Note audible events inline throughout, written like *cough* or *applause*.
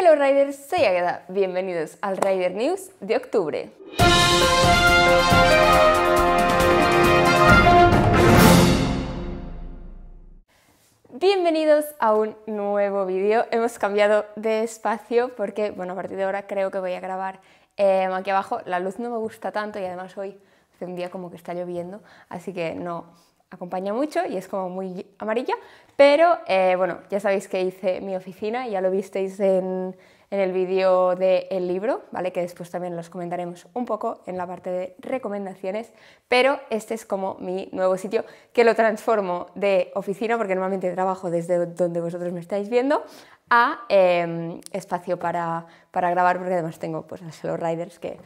Hello Riders, soy queda Bienvenidos al Rider News de octubre. Bienvenidos a un nuevo vídeo. Hemos cambiado de espacio porque, bueno, a partir de ahora creo que voy a grabar em, aquí abajo. La luz no me gusta tanto y además hoy hace un día como que está lloviendo, así que no, acompaña mucho y es como muy amarilla, pero eh, bueno, ya sabéis que hice mi oficina, ya lo visteis en, el vídeo del libro, ¿vale? Que después también los comentaremos un poco en la parte de recomendaciones, pero este es como mi nuevo sitio que lo transformo de oficina, porque normalmente trabajo desde donde vosotros me estáis viendo, a em, espacio para, para grabar, porque además tengo pues los riders que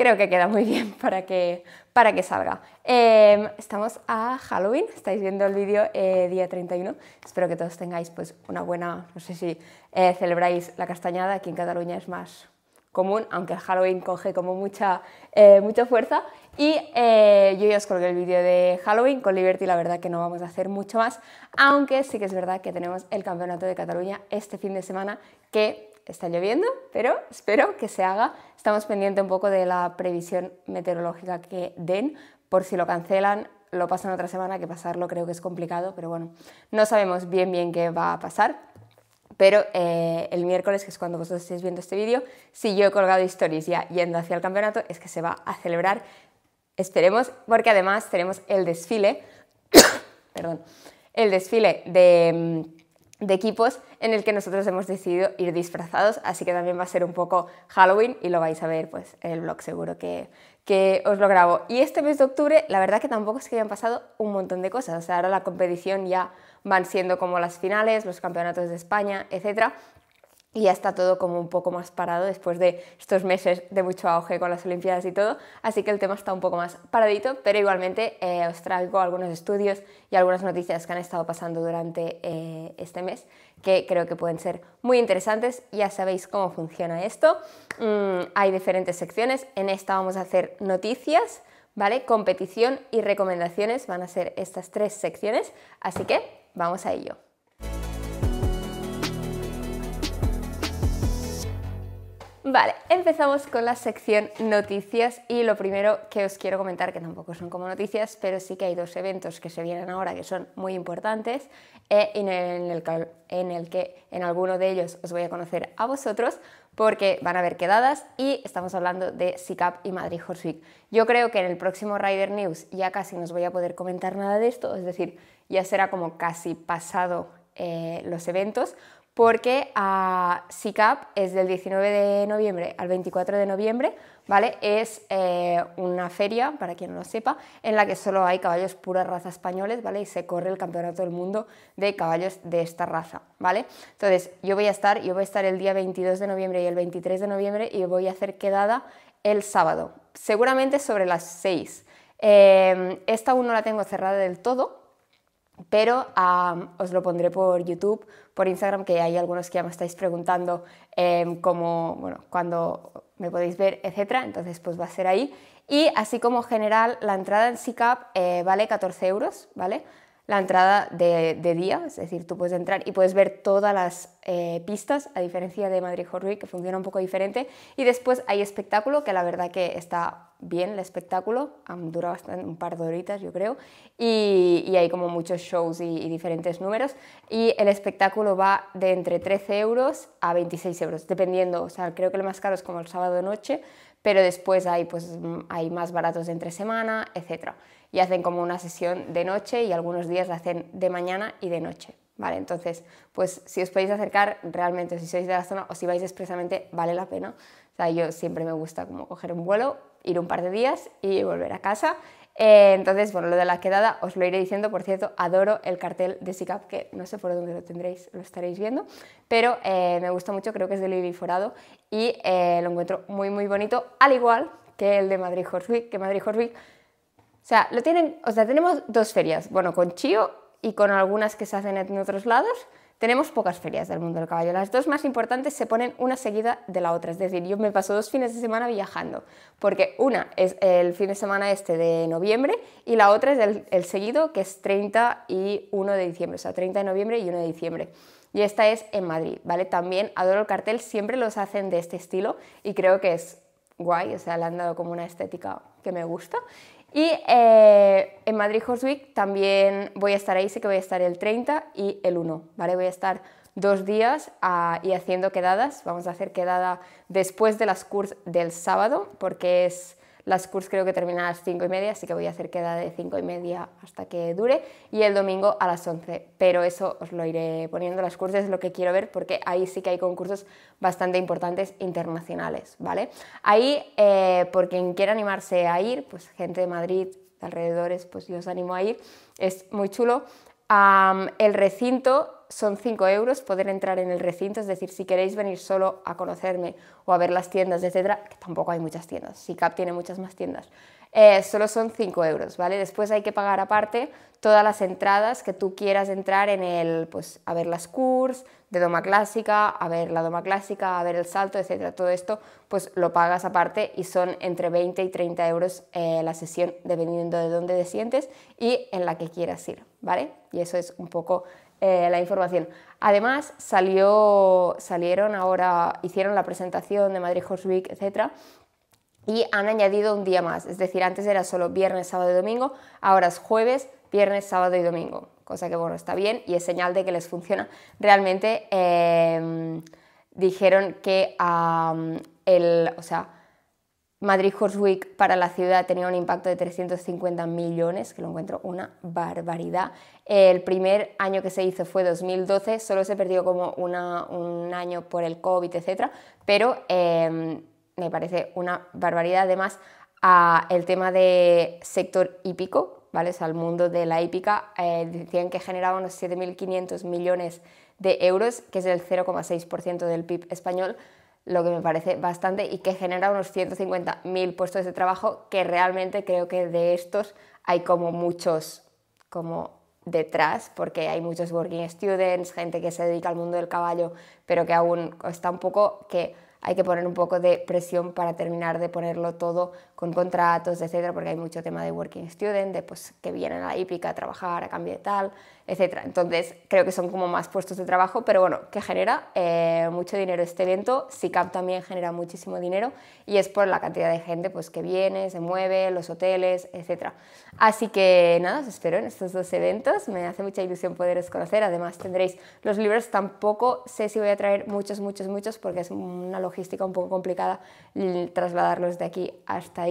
creo que queda muy bien para que, para que salga. Em, estamos a Halloween, estáis viendo el vídeo eh, día 31. Espero que todos tengáis pues una buena, no sé si eh, celebráis la castañada, aquí en Cataluña es más común, aunque el Halloween coge como mucha, eh, mucha fuerza. Y yo ya os colgué el vídeo de Halloween con Liberty, la verdad que no vamos a hacer mucho más, aunque sí que es verdad que tenemos el Campeonato de Cataluña este fin de semana que está lloviendo, pero espero que se haga. Estamos pendientes un poco de la previsión meteorológica que den, por si lo cancelan, lo pasan otra semana, que pasarlo creo que es complicado, pero bueno, no sabemos bien bien qué va a pasar. Pero eh, el miércoles, que es cuando vosotros estéis viendo este vídeo, si yo he colgado historias ya yendo hacia el campeonato, es que se va a celebrar. Esperemos, porque además tenemos el desfile, *coughs* perdón, el desfile de mm, de equipos en el que nosotros hemos decidido ir disfrazados, así que también va a ser un poco Halloween y lo vais a ver pues en el blog seguro que, que os lo grabo. Y este mes de octubre, la verdad que tampoco es que hayan pasado un montón de cosas. O sea, ahora la competición ya van siendo como las finales, los campeonatos de España, etcétera y ya está todo como un poco más parado después de estos meses de mucho auge con las Olimpiadas y todo, así que el tema está un poco más paradito, pero igualmente eh, os traigo algunos estudios y algunas noticias que han estado pasando durante eh, este mes que creo que pueden ser muy interesantes. Ya sabéis cómo funciona esto. Mm, hay diferentes secciones, en esta vamos a hacer noticias, ¿vale? Competición y recomendaciones van a ser estas tres secciones, así que vamos a ello. Vale, empezamos con la sección noticias y lo primero que os quiero comentar, que tampoco son como noticias, pero sí que hay dos eventos que se vienen ahora que son muy importantes eh, en, el, que en alguno de ellos os voy a conocer a vosotros porque van a haber quedadas y estamos hablando de SICAP y Madrid Horse Yo creo que en el próximo Rider News ya casi no os voy a poder comentar nada de esto, es decir, ya será como casi pasado eh, los eventos, porque a ah, SICAP es del 19 de noviembre al 24 de noviembre, ¿vale? Es eh, una feria, para quien no lo sepa, en la que solo hay caballos pura raza españoles, ¿vale? Y se corre el campeonato del mundo de caballos de esta raza, ¿vale? Entonces, yo voy a estar, yo voy a estar el día 22 de noviembre y el 23 de noviembre y voy a hacer quedada el sábado, seguramente sobre las 6. Eh, esta aún no la tengo cerrada del todo, pero os lo pondré por YouTube, por Instagram, que hay algunos que ya me estáis preguntando em, cómo, bueno, cuándo me podéis ver, etcétera. Entonces, pues va a ser ahí. Y así como general, la entrada en SICAP eh, vale 14 euros, ¿vale? la entrada de, de, día, es decir, tú puedes entrar y puedes ver todas las eh, pistas, a diferencia de Madrid Horry, que funciona un poco diferente. Y después hay espectáculo, que la verdad que está bien el espectáculo, dura bastante, un par de horitas yo creo, y, hay como muchos shows y, diferentes números. Y el espectáculo va de entre 13 euros a 26 euros, dependiendo, o sea, creo que lo más caro es como el sábado noche, pero después hay, pues, hay más baratos de entre semana, etcétera y hacen como una sesión de noche y algunos días la hacen de mañana y de noche. ¿Vale? Entonces, pues si os podéis acercar realmente, si sois de la zona o si vais expresamente, vale la pena. O sea, yo siempre me gusta como coger un vuelo, ir un par de días y volver a casa eh, entonces, bueno, lo de la quedada os lo iré diciendo. Por cierto, adoro el cartel de SICAP, que no sé por dónde lo tendréis, lo estaréis viendo, pero eh, me gusta mucho, creo que es de Lili Forado y eh, lo encuentro muy, muy bonito, al igual que el de Madrid Horse que Madrid o sea, lo tienen, o sea, tenemos dos ferias, bueno, con Chio y con algunas que se hacen en otros lados, tenemos pocas ferias del mundo del caballo. Las dos más importantes se ponen una seguida de la otra. Es decir, yo me paso dos fines de semana viajando, porque una es el fin de semana este de noviembre y la otra es el, seguido, que es 30 y de diciembre, o sea, 30 de noviembre y 1 de diciembre. Y esta es en Madrid, ¿vale? También adoro el cartel, siempre los hacen de este estilo y creo que es guay, o sea, le han dado como una estética que me gusta. Y eh, en Madrid Horse Week también voy a estar ahí, sé que voy a estar el 30 y el 1, ¿vale? Voy a estar dos días ah, y haciendo quedadas. Vamos a hacer quedada después de las curs del sábado, porque es las CURS creo que terminan a las 5 y media, así que voy a hacer queda de 5 y media hasta que dure y el domingo a las 11. Pero eso os lo iré poniendo. Las curses es lo que quiero ver porque ahí sí que hay concursos bastante importantes internacionales, ¿vale? Ahí, eh, por quien quiera animarse a ir, pues gente de Madrid, de alrededores, pues yo os animo a ir. Es muy chulo el recinto son 5 euros poder entrar en el recinto, es decir, si queréis venir solo a conocerme o a ver las tiendas, etcétera, que tampoco hay muchas tiendas, si cap tiene muchas más tiendas, eh, solo son 5 euros, ¿vale? Después hay que pagar aparte todas las entradas que tú quieras entrar en el, pues, a ver las curs de doma clásica, a ver la doma clásica, a ver el salto, etcétera. Todo esto, pues, lo pagas aparte y son entre 20 y 30 euros eh, la sesión, dependiendo de dónde te sientes y en la que quieras ir, ¿vale? Y eso es un poco eh, la información. Además, salió, salieron ahora, hicieron la presentación de Madrid Horse Week, etcétera, y han añadido un día más, es decir, antes era solo viernes, sábado y domingo, ahora es jueves, viernes, sábado y domingo, cosa que bueno, está bien y es señal de que les funciona. Realmente em, dijeron que el, o sea, Madrid Horse Week para la ciudad tenía un impacto de 350 millones, que lo encuentro una barbaridad. El primer año que se hizo fue 2012, solo se perdió como un año por el COVID, etc. Pero em, me parece una barbaridad. Además, a el tema de sector hípico, ¿vale? al mundo de la hípica, eh, decían que generaba unos 7.500 millones de euros, que es el 0,6% del PIB español, lo que me parece bastante y que genera unos 150.000 puestos de trabajo, que realmente creo que de estos hay como muchos como detrás, porque hay muchos working students, gente que se dedica al mundo del caballo, pero que aún está un poco que hay que poner un poco de presión para terminar de ponerlo todo con contratos, etcétera, porque hay mucho tema de working student, de pues, que vienen a la hípica a trabajar a cambio de tal, etcétera. Entonces, creo que son como más puestos de trabajo, pero bueno, que genera eh, mucho dinero este evento. SICAP también genera muchísimo dinero y es por la cantidad de gente pues, que viene, se mueve, los hoteles, etcétera. Así que nada, os espero en estos dos eventos. Me hace mucha ilusión poderos conocer. Además, tendréis los libros. Tampoco sé si voy a traer muchos, muchos, muchos, porque es una logística un poco complicada trasladarlos de aquí hasta ahí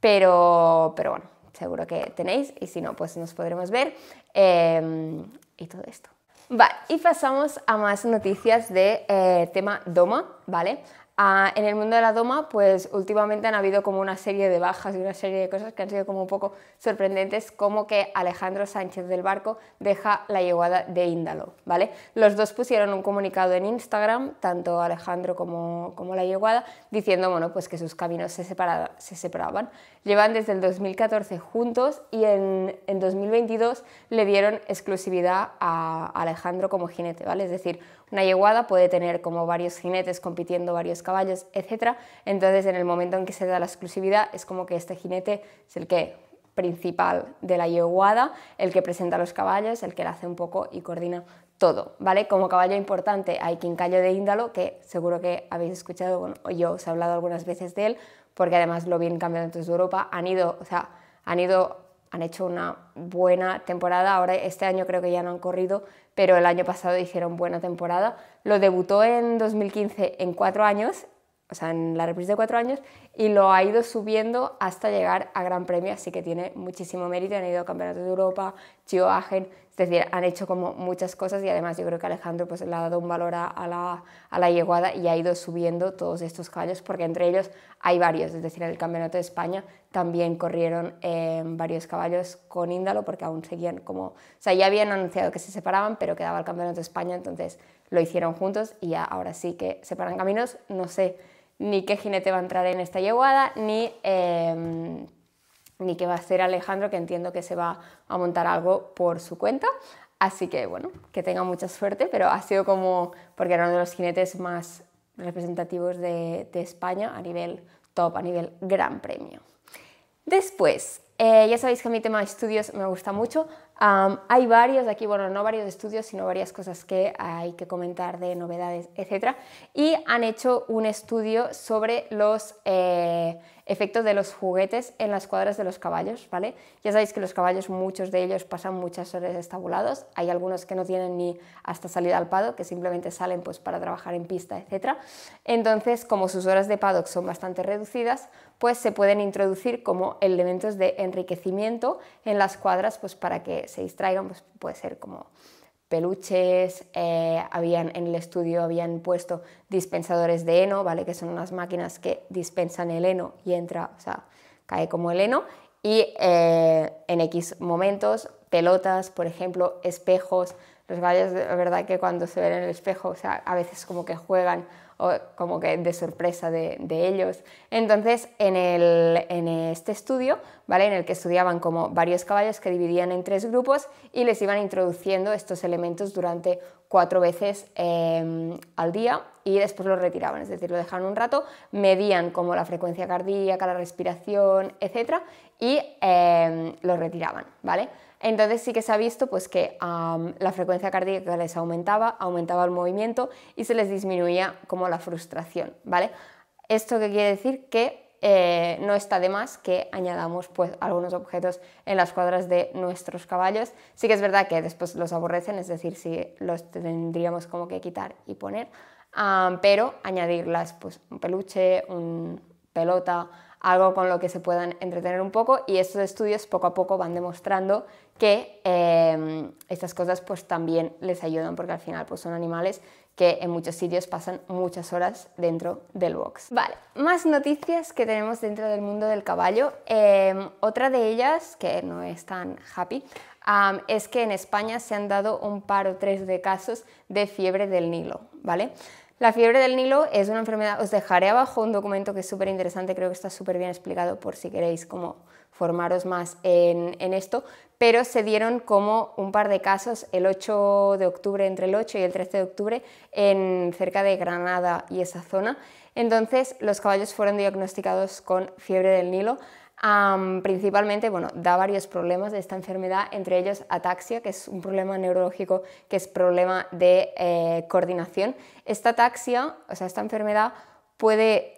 pero, pero bueno, seguro que tenéis y si no, pues nos podremos ver em, y todo esto. Vale, y pasamos a más noticias de eh, tema Doma, ¿vale? Ah, en el mundo de la doma, pues últimamente han habido como una serie de bajas y una serie de cosas que han sido como un poco sorprendentes, como que Alejandro Sánchez del Barco deja la yeguada de Índalo, ¿vale? Los dos pusieron un comunicado en Instagram, tanto Alejandro como, como la yeguada, diciendo, bueno, pues que sus caminos se separaban. Llevan desde el 2014 juntos y en, 2022 le dieron exclusividad a Alejandro como jinete, ¿vale? Es decir, una yeguada puede tener como varios jinetes compitiendo, varios caballos, etc. Entonces, en el momento en que se da la exclusividad, es como que este jinete es el que principal de la yeguada, el que presenta los caballos, el que la hace un poco y coordina todo, ¿vale? Como caballo importante hay quincayo de Índalo, que seguro que habéis escuchado, o yo os he hablado algunas veces de él, porque además lo vi en Campeonatos de Europa, han ido, o sea, han ido, han hecho una buena temporada, ahora este año creo que ya no han corrido, pero el año pasado hicieron buena temporada, lo debutó en 2015 en cuatro años o sea, en la reprise de cuatro años, y lo ha ido subiendo hasta llegar a Gran Premio, así que tiene muchísimo mérito, han ido a Campeonatos de Europa, Chio Agen, es decir, han hecho como muchas cosas y además yo creo que Alejandro pues le ha dado un valor a, la, a la yeguada y ha ido subiendo todos estos caballos, porque entre ellos hay varios, es decir, en el Campeonato de España también corrieron eh, varios caballos con Índalo, porque aún seguían como, o sea, ya habían anunciado que se separaban, pero quedaba el Campeonato de España, entonces lo hicieron juntos y ya ahora sí que separan caminos, no sé ni qué jinete va a entrar en esta yeguada, ni, em, ni qué va a hacer Alejandro, que entiendo que se va a montar algo por su cuenta. Así que bueno, que tenga mucha suerte, pero ha sido como, porque era uno de los jinetes más representativos de, España a nivel top, a nivel gran premio. Después, eh, ya sabéis que mi tema de estudios me gusta mucho, hay varios aquí, bueno, no varios estudios, sino varias cosas que hay que comentar de novedades, etc. Y han hecho un estudio sobre los eh, efectos de los juguetes en las cuadras de los caballos, ¿vale? Ya sabéis que los caballos, muchos de ellos pasan muchas horas estabulados, hay algunos que no tienen ni hasta salida al pado, que simplemente salen pues para trabajar en pista, etc. Entonces, como sus horas de paddock son bastante reducidas, pues se pueden introducir como elementos de enriquecimiento en las cuadras pues para que se distraigan, pues puede ser como peluches, eh, habían, en el estudio habían puesto dispensadores de heno, ¿vale? Que son unas máquinas que dispensan el heno y entra, o sea, cae como el heno. Y eh, en X momentos, pelotas, por ejemplo, espejos. Los gallos, de verdad que cuando se ven en el espejo, o sea, a veces como que juegan como que de sorpresa de, ellos. Entonces, en, este estudio, ¿vale? En el que estudiaban como varios caballos que dividían en tres grupos y les iban introduciendo estos elementos durante cuatro veces em, al día y después los retiraban, es decir, lo dejaban un rato, medían como la frecuencia cardíaca, la respiración, etcétera, y em, los retiraban, ¿vale? Entonces sí que se ha visto pues, que la frecuencia cardíaca les aumentaba, aumentaba el movimiento y se les disminuía como la frustración, ¿vale? ¿Esto qué quiere decir? Que eh, no está de más que añadamos pues, algunos objetos en las cuadras de nuestros caballos. Sí que es verdad que después los aborrecen, es decir, sí los tendríamos como que quitar y poner, pero añadirlas, pues un peluche, una pelota, algo con lo que se puedan entretener un poco y estos estudios poco a poco van demostrando que em, estas cosas pues también les ayudan porque al final pues son animales que en muchos sitios pasan muchas horas dentro del box. Vale, más noticias que tenemos dentro del mundo del caballo. Em, otra de ellas, que no es tan happy, es que en España se han dado un par o tres de casos de fiebre del Nilo, ¿vale? La fiebre del Nilo es una enfermedad, os dejaré abajo un documento que es súper interesante, creo que está súper bien explicado por si queréis como formaros más en, esto, pero se dieron como un par de casos el 8 de octubre, entre el 8 y el 13 de octubre, en cerca de Granada y esa zona. Entonces los caballos fueron diagnosticados con fiebre del Nilo principalmente, bueno, da varios problemas de esta enfermedad, entre ellos ataxia, que es un problema neurológico, que es problema de eh, coordinación. Esta ataxia, o sea, esta enfermedad puede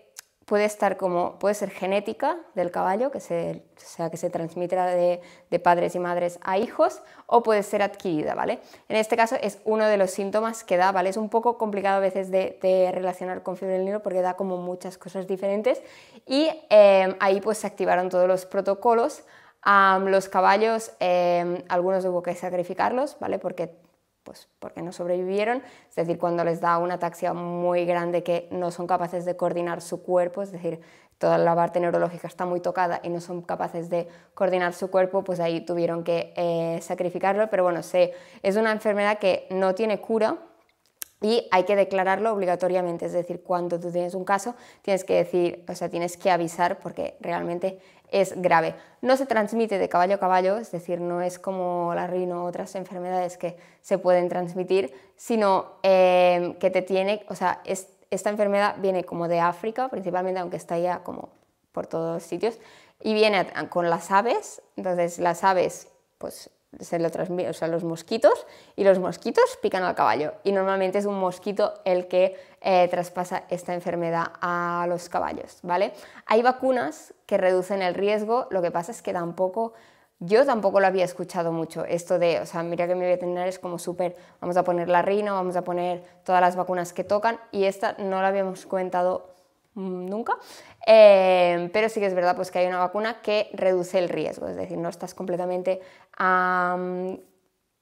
puede estar como, puede ser genética del caballo, que se, sea, que se transmite de, padres y madres a hijos, o puede ser adquirida, ¿vale? En este caso es uno de los síntomas que da, ¿vale? Es un poco complicado a veces de, relacionar con fibromialgia porque da como muchas cosas diferentes y em, ahí pues se activaron todos los protocolos. los caballos, em, algunos hubo que sacrificarlos, ¿vale? Porque pues, porque no sobrevivieron, es decir, cuando les da una ataxia muy grande que no son capaces de coordinar su cuerpo, es decir, toda la parte neurológica está muy tocada y no son capaces de coordinar su cuerpo, pues ahí tuvieron que eh, sacrificarlo, pero bueno, es una enfermedad que no tiene cura, y hay que declararlo obligatoriamente, es decir, cuando tú tienes un caso, tienes que decir, o sea, tienes que avisar porque realmente es grave. No se transmite de caballo a caballo, es decir, no es como la rino o otras enfermedades que se pueden transmitir, sino em, que te tiene, o sea, esta enfermedad viene como de África, principalmente, aunque está ya como por todos sitios, y viene con las aves, entonces las aves, pues se lo transmite, o sea, los mosquitos, y los mosquitos pican al caballo. Y normalmente es un mosquito el que eh, traspasa esta enfermedad a los caballos, ¿vale? Hay vacunas que reducen el riesgo, lo que pasa es que tampoco, yo tampoco lo había escuchado mucho, esto de, o sea, mira que mi veterinario es como súper, vamos a poner la rina, vamos a poner todas las vacunas que tocan, y esta no la habíamos comentado Mm, nunca, eh, pero sí que es verdad pues, que hay una vacuna que reduce el riesgo, es decir, no estás completamente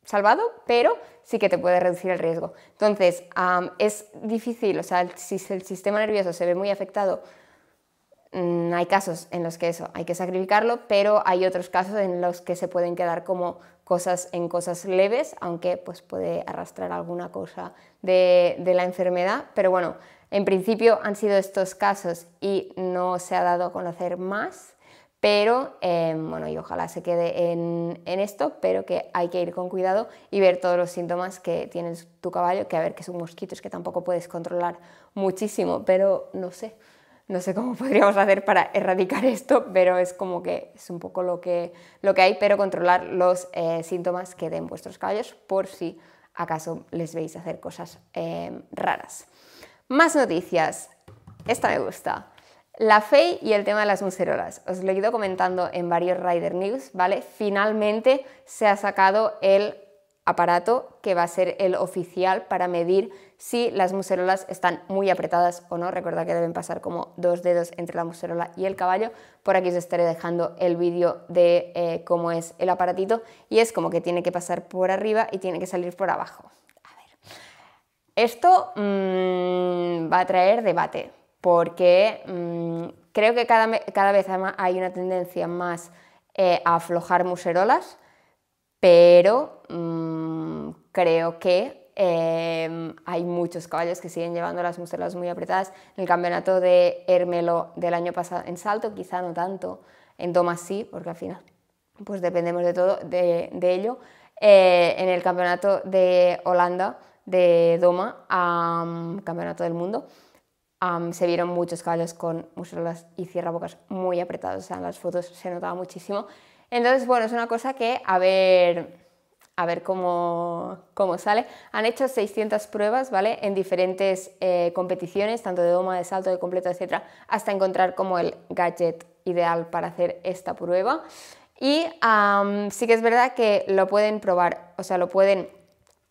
salvado, pero sí que te puede reducir el riesgo. Entonces, es difícil, o sea, si el, sistema nervioso se ve muy afectado, mm, hay casos en los que eso hay que sacrificarlo, pero hay otros casos en los que se pueden quedar como cosas en cosas leves, aunque pues puede arrastrar alguna cosa de la enfermedad, pero bueno, en principio han sido estos casos y no se ha dado a conocer más, pero em, bueno, y ojalá se quede en, esto, pero que hay que ir con cuidado y ver todos los síntomas que tiene tu caballo, que a ver, que son mosquitos que tampoco puedes controlar muchísimo, pero no sé, no sé cómo *laughs* podríamos hacer para erradicar esto, pero es como que es un poco lo que, lo que hay, pero controlar los eh, síntomas que den vuestros caballos por si acaso les veis hacer cosas em, raras. Más noticias. Esta me gusta. La FEI y el tema de las muserolas. Os lo he ido comentando en varios Rider News, ¿vale? Finalmente se ha sacado el aparato que va a ser el oficial para medir si las muserolas están muy apretadas o no. Recuerda que deben pasar como dos dedos entre la muserola y el caballo. Por aquí os estaré dejando el vídeo de eh, cómo es el aparatito y es como que tiene que pasar por arriba y tiene que salir por abajo. Esto mm, va a traer debate, porque mm, creo que cada, vez hay una tendencia más eh, a aflojar muserolas, pero mm, creo que em, hay muchos caballos que siguen llevando las muserolas muy apretadas. En el campeonato de Hermelo del año pasado en salto, quizá no tanto, en doma sí, porque al final pues dependemos de todo de, ello. Eh, en el campeonato de Holanda, de Doma a mm, Campeonato del Mundo, se vieron muchos caballos con muslos y cierrabocas muy apretados, o sea, en las fotos se notaba muchísimo. Entonces, bueno, es una cosa que a ver, a ver cómo, cómo sale. Han hecho 600 pruebas, ¿vale? En diferentes eh, competiciones, tanto de doma, de salto, de completo, etcétera, hasta encontrar como el gadget ideal para hacer esta prueba. Y sí que es verdad que lo pueden probar, o sea, lo pueden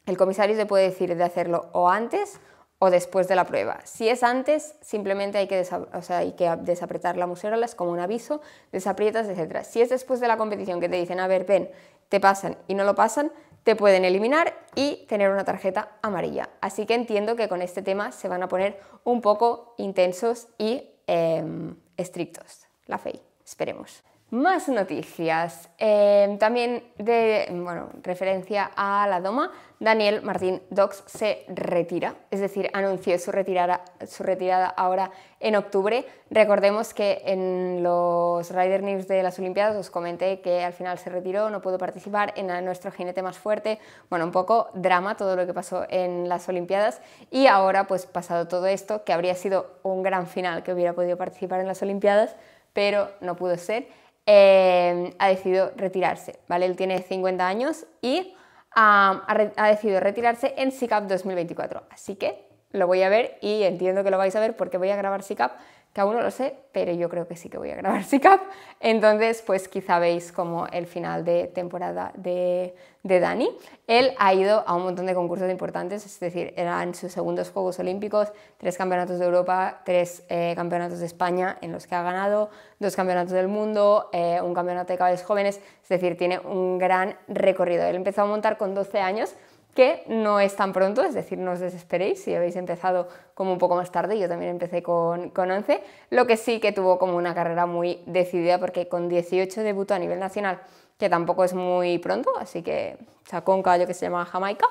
el comisario te puede decir de hacerlo o antes o después de la prueba. Si es antes, simplemente hay que, o desapretar la muserola, es como un aviso, desaprietas, etc. Si es después de la competición que te dicen, a ver, ven, te pasan y no lo pasan, te pueden eliminar y tener una tarjeta amarilla. Así que entiendo que con este tema se van a poner un poco intensos y em, estrictos. La fe, esperemos. Más noticias. Eh, también de, bueno, referencia a la Doma, Daniel Martín Docks se retira, es decir, anunció su retirada, su retirada ahora en octubre. Recordemos que en los Rider News de las Olimpiadas os comenté que al final se retiró, no pudo participar en nuestro jinete más fuerte, bueno, un poco drama todo lo que pasó en las Olimpiadas y ahora pues pasado todo esto, que habría sido un gran final que hubiera podido participar en las Olimpiadas, pero no pudo ser. Em, ha decidido retirarse, ¿vale? Él tiene 50 años y ha, decidido retirarse en SICAP 2024. Así que lo voy a ver y entiendo que lo vais a ver porque voy a grabar SICAP que aún no lo sé, pero yo creo que sí que voy a grabar *laughs* SICAP. Entonces, pues quizá veis como el final de temporada de, de, Dani. Él ha ido a un montón de concursos importantes, es decir, eran sus segundos Juegos Olímpicos, tres campeonatos de Europa, tres eh, campeonatos de España en los que ha ganado, dos campeonatos del mundo, eh, un campeonato de caballos jóvenes, es decir, tiene un gran recorrido. Él empezó a montar con 12 años, que no es tan pronto, es decir, no os desesperéis si habéis empezado como un poco más tarde, yo también empecé con, con 11, lo que sí que tuvo como una carrera muy decidida porque con 18 debutó a nivel nacional, que tampoco es muy pronto, así que sacó un caballo que se llama Jamaica,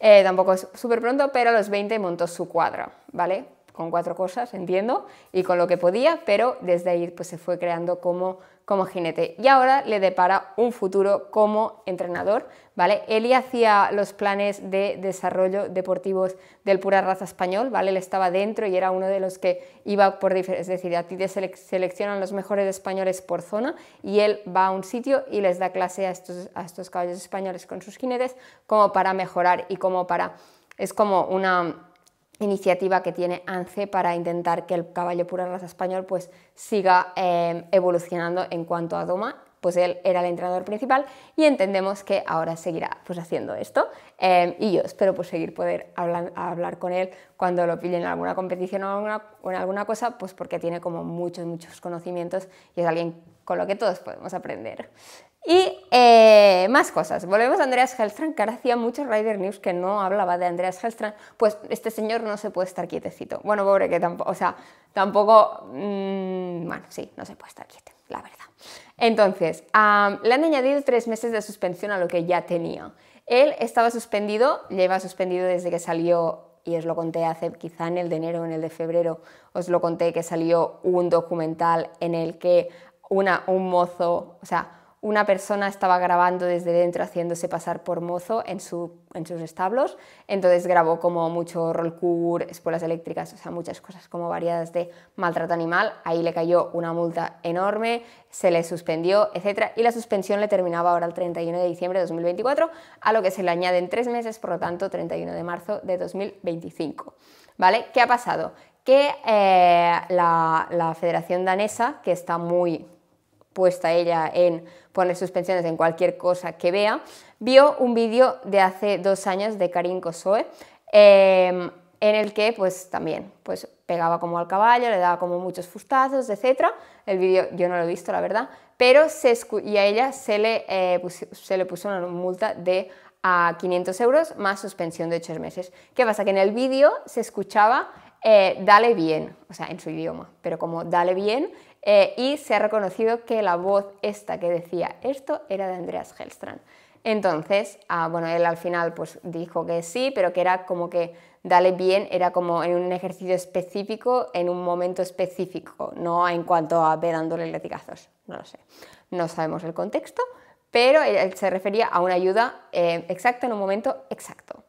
eh, tampoco es súper pronto, pero a los 20 montó su cuadra, ¿vale? Con cuatro cosas, entiendo, y con lo que podía, pero desde ahí pues se fue creando como como jinete y ahora le depara un futuro como entrenador, ¿vale? y hacía los planes de desarrollo deportivos del pura raza español, ¿vale? Él estaba dentro y era uno de los que iba por diferentes, es decir, a ti te seleccionan los mejores españoles por zona y él va a un sitio y les da clase a estos, a estos caballos españoles con sus jinetes como para mejorar y como para... es como una iniciativa que tiene ANCE para intentar que el caballo pura raza español pues siga em, evolucionando en cuanto a doma, pues él era el entrenador principal y entendemos que ahora seguirá pues haciendo esto em, y yo espero pues seguir poder hablar, hablar, con él cuando lo pillen en alguna competición o, alguna, o en alguna cosa pues porque tiene como muchos muchos conocimientos y es alguien con lo que todos podemos aprender. Y eh, más cosas. Volvemos a Andreas Hellstrand, que ahora hacía muchos Rider News que no hablaba de Andreas Hellstrand. Pues este señor no se puede estar quietecito. Bueno, pobre que tampoco, o sea, tampoco... Mm, bueno, sí, no se puede estar quiete la verdad. Entonces, le han añadido tres meses de suspensión a lo que ya tenía. Él estaba suspendido, lleva suspendido desde que salió, y os lo conté hace quizá en el de enero o en el de febrero, os lo conté que salió un documental en el que una, un mozo, o sea, una persona estaba grabando desde dentro haciéndose pasar por mozo en, su, en sus establos, entonces grabó como mucho roll escuelas eléctricas, o sea, muchas cosas como variadas de maltrato animal, ahí le cayó una multa enorme, se le suspendió, etc. Y la suspensión le terminaba ahora el 31 de diciembre de 2024, a lo que se le añaden tres meses, por lo tanto, 31 de marzo de 2025. ¿Vale? ¿Qué ha pasado? Que eh, la, la Federación Danesa, que está muy puesta ella en poner suspensiones en cualquier cosa que vea, vio un vídeo de hace dos años de Karim Kosoe, em, en el que pues también pues, pegaba como al caballo, le daba como muchos fustazos, etc. El vídeo yo no lo he visto, la verdad, pero se y a ella eh, se le, puso una multa de a 500 euros más suspensión de 8 meses. ¿Qué pasa? Que en el vídeo se escuchaba eh, dale bien, o sea, en su idioma, pero como dale bien, eh, y se ha reconocido que la voz esta que decía esto era de Andreas Hellstrand. Entonces, ah, bueno, él al final pues dijo que sí, pero que era como que dale bien, era como en un ejercicio específico, en un momento específico, no en cuanto a ver dándole latigazos, no lo sé. No sabemos el contexto, pero él se refería a una ayuda eh, exacta en un momento exacto.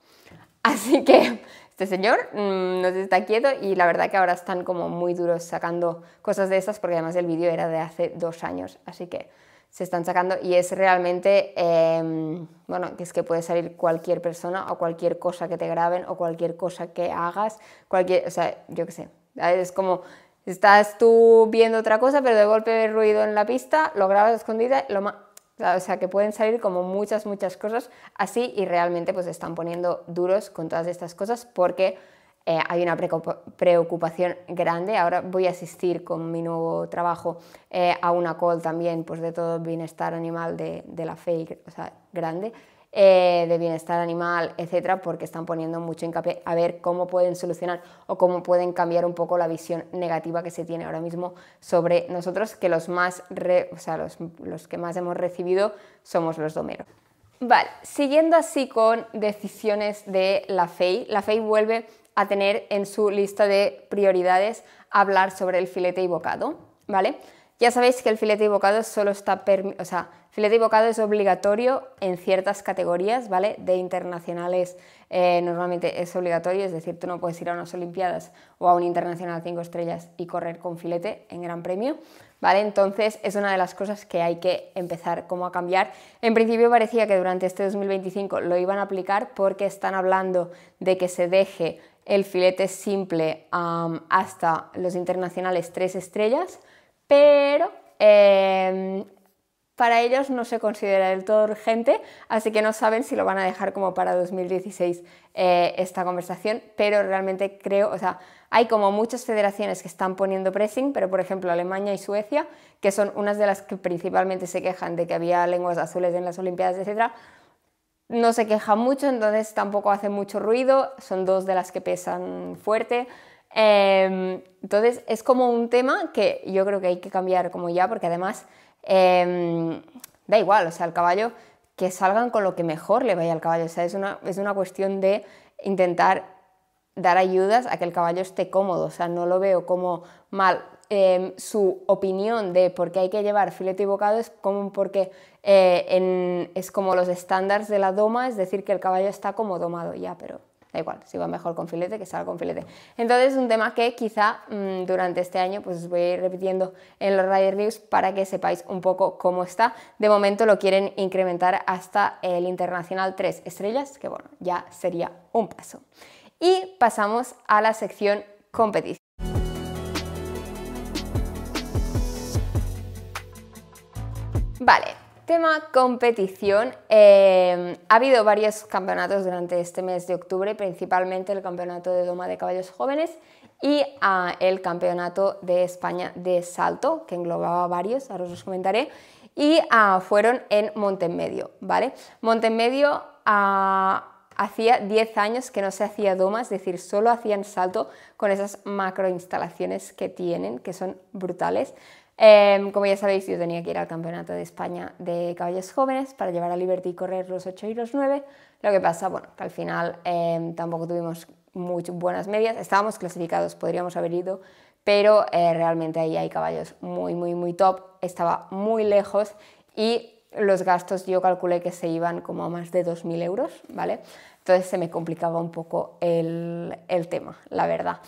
Así que este señor mm, nos está quieto y la verdad que ahora están como muy duros sacando cosas de esas porque además el vídeo era de hace dos años, así que se están sacando y es realmente, em, bueno, que es que puede salir cualquier persona o cualquier cosa que te graben o cualquier cosa que hagas, cualquier, o sea, yo qué sé, es como estás tú viendo otra cosa pero de golpe ves ruido en la pista, lo grabas escondida, lo más o sea, que pueden salir como muchas, muchas cosas así y realmente pues están poniendo duros con todas estas cosas porque eh, hay una preocupación grande. Ahora voy a asistir con mi nuevo trabajo eh, a una call también pues de todo el bienestar animal de, la FAI, o sea, grande. Eh, de bienestar animal, etcétera, porque están poniendo mucho hincapié a ver cómo pueden solucionar o cómo pueden cambiar un poco la visión negativa que se tiene ahora mismo sobre nosotros, que los, más los, que más hemos recibido somos los domeros. Vale, siguiendo así con decisiones de la FEI, la FEI vuelve a tener en su lista de prioridades hablar sobre el filete y bocado, ¿vale? Ya sabéis que el filete y bocado solo está, o sea, Filete y bocado es obligatorio en ciertas categorías, ¿vale? De internacionales eh, normalmente es obligatorio, es decir, tú no puedes ir a unas Olimpiadas o a un internacional 5 estrellas y correr con filete en Gran Premio, ¿vale? Entonces es una de las cosas que hay que empezar como a cambiar. En principio parecía que durante este 2025 lo iban a aplicar porque están hablando de que se deje el filete simple hasta los internacionales 3 estrellas, pero em, para ellos no se considera del todo urgente, así que no saben si lo van a dejar como para 2016 eh, esta conversación, pero realmente creo, o sea, hay como muchas federaciones que están poniendo pressing, pero por ejemplo Alemania y Suecia, que son unas de las que principalmente se quejan de que había lenguas azules en las Olimpiadas, etc., no se quejan mucho, entonces tampoco hace mucho ruido, son dos de las que pesan fuerte. Em, entonces es como un tema que yo creo que hay que cambiar como ya, porque además Em, da igual, o sea, el caballo, que salgan con lo que mejor le vaya al caballo. O sea, es una, es una cuestión de intentar dar ayudas a que el caballo esté cómodo. O sea, no lo veo como mal. Em, su opinión de por qué hay que llevar filete y bocado es como porque eh, es como los estándares de la doma, es decir, que el caballo está como domado ya, pero da igual, si va mejor con filete, que salga con filete. Entonces es un tema que quizá mm, durante este año pues os voy a ir repitiendo en los Rider News para que sepáis un poco cómo está. De momento lo quieren incrementar hasta el Internacional 3 estrellas, que bueno, ya sería un paso. Y pasamos a la sección competición. Vale, Tema competición. Em, ha habido varios campeonatos durante este mes de octubre, principalmente el campeonato de Doma de Caballos Jóvenes y ah, el campeonato de España de Salto, que englobaba varios, ahora os comentaré, y ah, fueron en Montemedio, ¿vale? Montemedio medio ah, hacía 10 años que no se hacía Doma, es decir, solo hacían Salto con esas macro instalaciones que tienen, que son brutales. Em, como ya sabéis, yo tenía que ir al Campeonato de España de Caballos Jóvenes para llevar a Liberty y correr los 8 y los 9. Lo que pasa, bueno, que al final em, tampoco tuvimos muy buenas medias. Estábamos clasificados, podríamos haber ido, pero eh, realmente ahí hay caballos muy, muy, muy top. Estaba muy lejos y los gastos yo calculé que se iban como a más de 2.000 euros, ¿vale? Entonces se me complicaba un poco el tema, la verdad.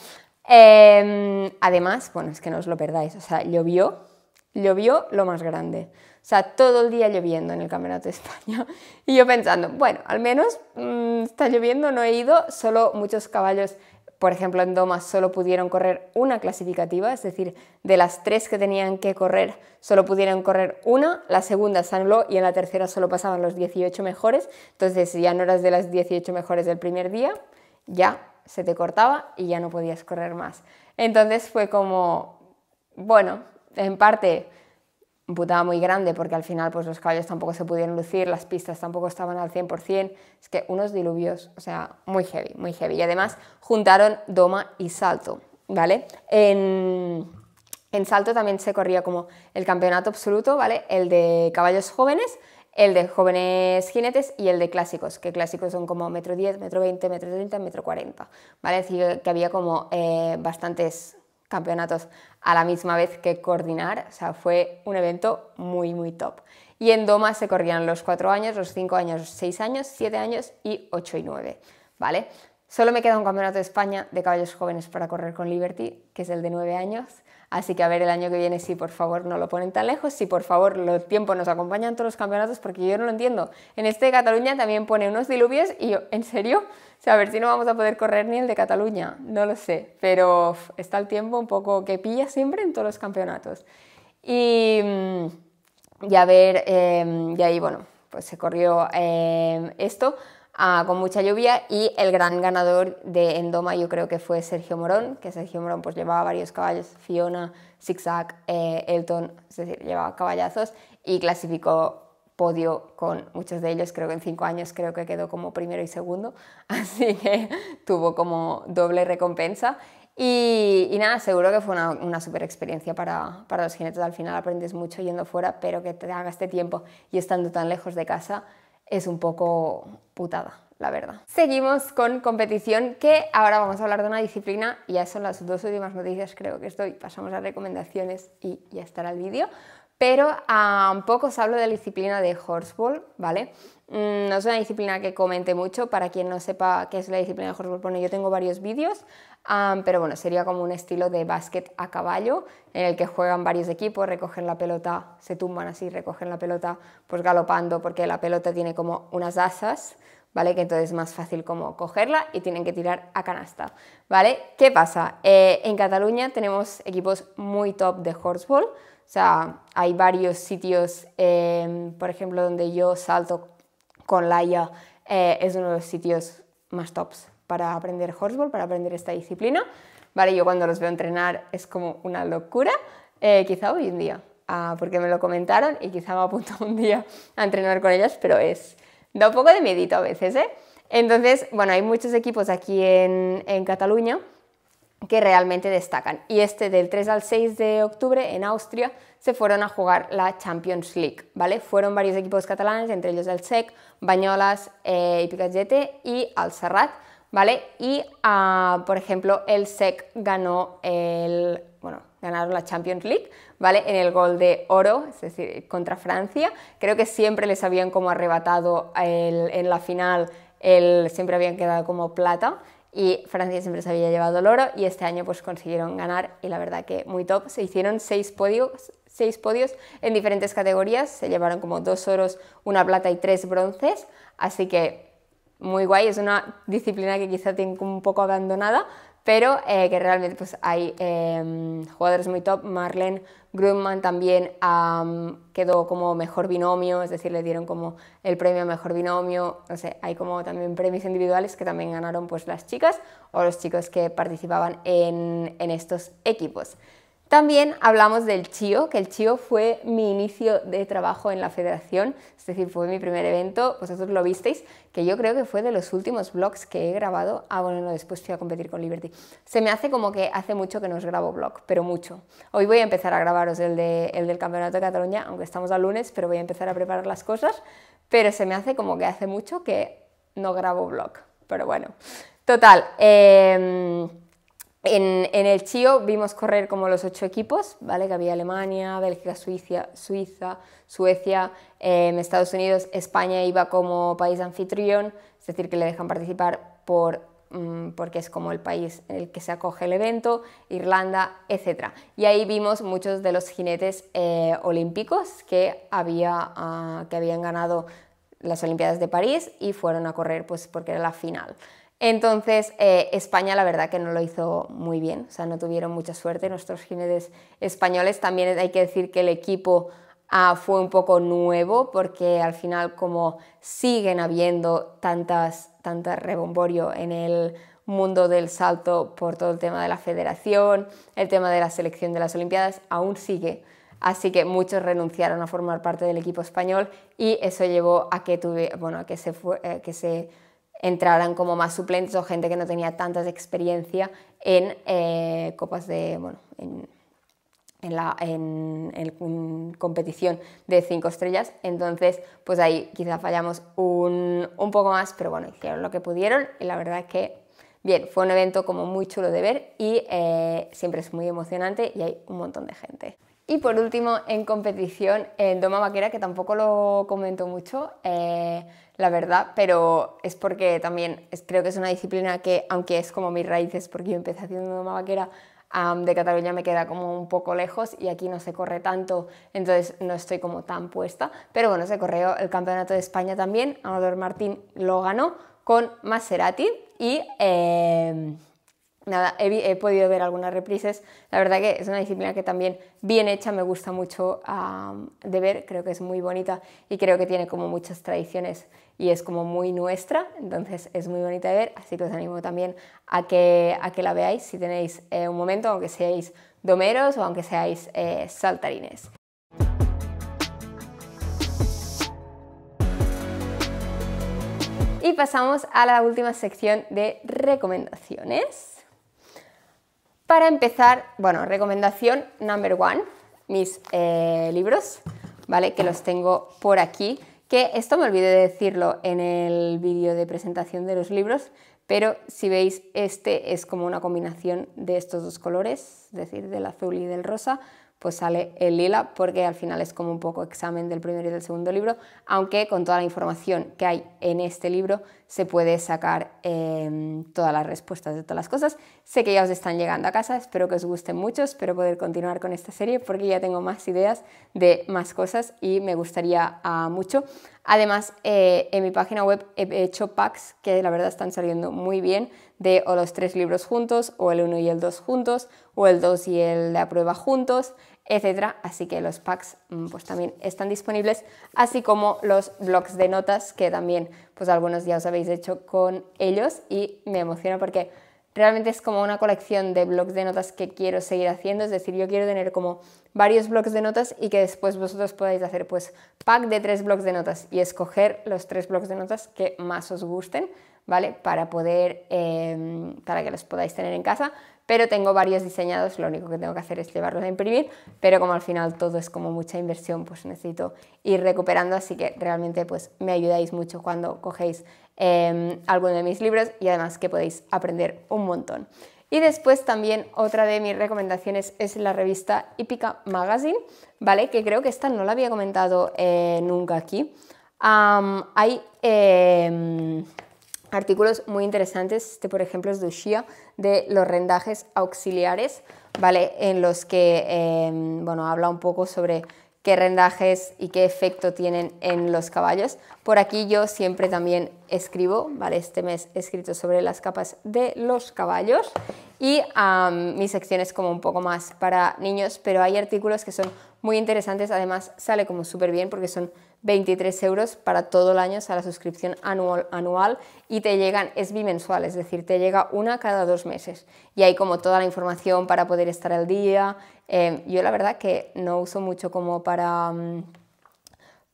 Em, además, bueno, es que no os lo perdáis, o sea, llovió, llovió lo más grande. O sea, todo el día lloviendo en el Campeonato de España. *laughs* Y yo pensando, bueno, al menos mm, está lloviendo, no he ido, solo muchos caballos, por ejemplo, en Doma solo pudieron correr una clasificativa, es decir, de las tres que tenían que correr, solo pudieron correr una, la segunda sangló, y en la tercera solo pasaban los 18 mejores. Entonces, ya no eras de las 18 mejores del primer día, ya se te cortaba y ya no podías correr más. Entonces fue como, bueno, en parte putada muy grande porque al final pues los caballos tampoco se pudieron lucir, las pistas tampoco estaban al 100%, es que unos diluvios, o sea, muy heavy, muy heavy. Y además juntaron doma y salto, ¿vale? En, en salto también se corría como el campeonato absoluto, ¿vale? El de caballos jóvenes, el de jóvenes jinetes y el de clásicos, que clásicos son como metro 10, metro 20, metro 30, metro 40, ¿vale? Es decir, que había como eh, bastantes campeonatos a la misma vez que coordinar, o sea, fue un evento muy, muy top. Y en Doma se corrían los cuatro años, los cinco años, seis 6 años, siete años y ocho y 9, ¿vale? Solo me queda un campeonato de España de caballos jóvenes para correr con Liberty, que es el de nueve años, Así que a ver el año que viene si por favor no lo ponen tan lejos, si por favor los tiempos nos acompañan todos los campeonatos, porque yo no lo entiendo. En este de Cataluña también pone unos diluvios y yo, ¿en serio? a ver si no vamos a poder correr ni el de Cataluña, no lo sé, pero está el tiempo un poco que pilla siempre en todos los campeonatos. Y, mm, a ver, eh, ahí, bueno, pues se corrió em, esto con mucha lluvia y el gran ganador de Endoma yo creo que fue Sergio Morón, que Sergio Morón pues llevaba varios caballos, Fiona, Zigzag, eh, Elton, es decir, llevaba caballazos y clasificó podio con muchos de ellos, creo que en cinco años creo que quedó como primero y segundo, *laughs* así que tuvo como doble recompensa y, nada, seguro que fue una, una super experiencia para, para, los jinetes. Al final aprendes mucho yendo fuera, pero que te hagas este tiempo y estando tan lejos de casa es un poco putada, la verdad. Seguimos con competición, que ahora vamos a hablar de una disciplina, y ya son las dos últimas noticias creo que estoy, pasamos a recomendaciones y ya estará el vídeo, pero a ah, poco os hablo de la disciplina de horseball, ¿vale? Mm, no es una disciplina que comente mucho, para quien no sepa qué es la disciplina de horseball. bueno, yo tengo varios vídeos, pero bueno, sería como un estilo de básquet a caballo, en el que juegan varios equipos, recogen la pelota, se tumban así, recogen la pelota, pues galopando, porque la pelota tiene como unas asas, ¿vale? Que entonces es más fácil como cogerla y tienen que tirar a canasta, ¿vale? ¿Qué pasa? Eh, en Cataluña tenemos equipos muy top de horseball, o sea, hay varios sitios, em, por ejemplo, donde yo salto con Laia eh, es uno de los sitios más tops para aprender horseball, para aprender esta disciplina. Vale, yo cuando los veo entrenar es como una locura, eh, quizá hoy en día, ah, porque me lo comentaron y quizá me apunto un día a entrenar con ellas, pero es, da un poco de miedito a veces, ¿eh? Entonces, bueno, hay muchos equipos aquí en Cataluña que realmente destacan. Y este del 3 al 6 de octubre en Austria se fueron a jugar la Champions League, ¿vale? Fueron varios equipos catalanes, entre ellos el SEC, Bañolas, eh, y y Serrat, ¿vale? Y, ah, por ejemplo, el SEC ganó el... bueno, ganaron la Champions League, ¿vale? En el gol de oro, es decir, contra Francia. Creo que siempre les habían como arrebatado el, en la final, el, siempre habían quedado como plata y Francia siempre se había llevado el oro y este año pues consiguieron ganar y la verdad que muy top. Se hicieron seis podios, seis podios en diferentes categorías, se llevaron como dos oros, una plata y tres bronces, así que muy guay, es una disciplina que quizá tengo un poco abandonada, pero eh, que realmente pues, hay em, jugadores muy top. Marlene Grumman también quedó como mejor binomio, es decir, le dieron como el premio a mejor binomio. No sé, hay como también premios individuales que también ganaron pues, las chicas o los chicos que participaban en estos equipos. También hablamos del CHIO, que el CHIO fue mi inicio de trabajo en la federación, es decir, fue mi primer evento, vosotros lo visteis, que yo creo que fue de los últimos blogs que he grabado. Ah, bueno, después fui a competir con Liberty. Se me hace como que hace mucho que no os grabo blog, pero mucho. Hoy voy a empezar a grabaros el, del Campeonato de Cataluña, aunque estamos a lunes, pero voy a empezar a preparar las cosas, pero se me hace como que hace mucho que no grabo blog, pero bueno. Total, em, en, el Chio vimos correr como los ocho equipos, ¿vale? Que había Alemania, Bélgica, Suiza, Suiza Suecia, eh, Estados Unidos, España iba como país anfitrión, es decir, que le dejan participar mm, porque es como el país en el que se acoge el evento, Irlanda, etc. Y ahí vimos muchos de los jinetes eh, olímpicos que, ah, que habían ganado las Olimpiadas de París y fueron a correr pues, porque era la final. Entonces, eh, España la verdad que no lo hizo muy bien, o sea, no tuvieron mucha suerte nuestros jinetes españoles. También hay que decir que el equipo ah, fue un poco nuevo, porque al final como siguen habiendo tantas, tantas rebomborio en el mundo del salto por todo el tema de la federación, el tema de la selección de las Olimpiadas, aún sigue. Así que muchos renunciaron a formar parte del equipo español y eso llevó a que, bueno, a que se... Eh, que se entraran como más suplentes o gente que no tenía tantas experiencia en eh, copas de, bueno, en, la, en, competición de cinco estrellas. Entonces, pues ahí quizá fallamos un, poco más, pero bueno, hicieron lo que pudieron y la verdad es que Bien, fue un evento como muy chulo de ver y eh, siempre es muy emocionante y hay un montón de gente. Y por último, en competición, en Doma Vaquera, que tampoco lo comento mucho, eh, la verdad, pero es porque también creo que es una disciplina que, aunque es como mis raíces, porque yo empecé haciendo doma vaquera, de Cataluña me queda como un poco lejos y aquí no se corre tanto, entonces no estoy como tan puesta. Pero bueno, se corrió el Campeonato de España también, Amador Martín lo ganó con Maserati y... Em, nada, he, podido ver algunas reprises. La verdad que es una disciplina que también bien hecha me gusta mucho de ver, creo que es muy bonita y creo que tiene como muchas tradiciones y es como muy nuestra, entonces es muy bonita de ver, así que os animo también a que, la veáis si tenéis eh, un momento, aunque seáis domeros o aunque seáis eh, saltarines. Y pasamos a la última sección de recomendaciones. Para empezar, bueno, recomendación number one, mis eh, libros, ¿vale? Que los tengo por aquí, que esto me olvidé de decirlo en el vídeo de presentación de los libros, pero si veis, este es como una combinación de estos dos colores, es decir, del azul y del rosa, pues sale el lila porque al final es como un poco examen del primero y del segundo libro, aunque con toda la información que hay en este libro se puede sacar em, todas las respuestas de todas las cosas. Sé que ya os están llegando a casa, espero que os gusten mucho, espero poder continuar con esta serie porque ya tengo más ideas de más cosas y me gustaría ah, mucho. Además, eh, en mi página web he hecho packs que la verdad están saliendo muy bien de o los tres libros juntos, o el 1 y el 2 juntos, o el 2 y el, la prueba juntos etcétera Así que los packs mm, pues, también están disponibles, así como los blogs de notas que también pues algunos ya os habéis hecho con ellos y me emociona porque realmente es como una colección de blogs de notas que quiero seguir haciendo, es decir, yo quiero tener como varios blogs de notas y que después vosotros podáis hacer pues pack de tres blogs de notas y escoger los tres blogs de notas que más os gusten, ¿vale? Para poder, em, para que los podáis tener en casa, pero tengo varios diseñados, lo único que tengo que hacer es llevarlos a imprimir, pero como al final todo es como mucha inversión, pues necesito ir recuperando, así que realmente pues me ayudáis mucho cuando cogéis em, alguno de mis libros y además que podéis aprender un montón. Y después también otra de mis recomendaciones es la revista Hípica Magazine, ¿vale? Que creo que esta no la había comentado eh, nunca aquí. hay... Em, artículos muy interesantes, este por ejemplo es de Ushia, de los rendajes auxiliares, ¿vale? En los que, em, bueno, habla un poco sobre qué rendajes y qué efecto tienen en los caballos. Por aquí yo siempre también escribo, ¿vale? Este mes he escrito sobre las capas de los caballos y mis mi sección es como un poco más para niños, pero hay artículos que son muy interesantes, además sale como súper bien porque son 23 euros para todo el año, o la suscripción anual, anual y te llegan, es bimensual, es decir, te llega una cada dos meses y hay como toda la información para poder estar al día. Em, yo la verdad que no uso mucho como para, mm,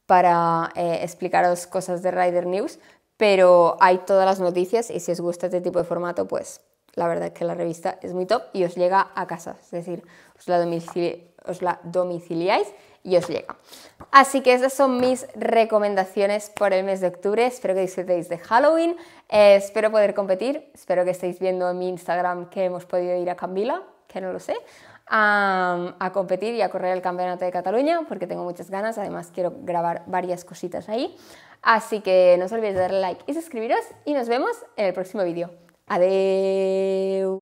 para eh, explicaros cosas de Rider News, pero hay todas las noticias y si os gusta este tipo de formato, pues la verdad es que la revista es muy top y os llega a casa, es decir, os la domiciliáis y os llega. Así que esas son mis recomendaciones por el mes de octubre. Espero que disfrutéis de Halloween. Eh, espero poder competir. Espero que estéis viendo en mi Instagram que hemos podido ir a Cambila, que no lo sé. A, competir y a correr el Campeonato de Cataluña porque tengo muchas ganas, además quiero grabar varias cositas ahí. Así que no os olvidéis de darle like y suscribiros y nos vemos en el próximo vídeo. Adiós.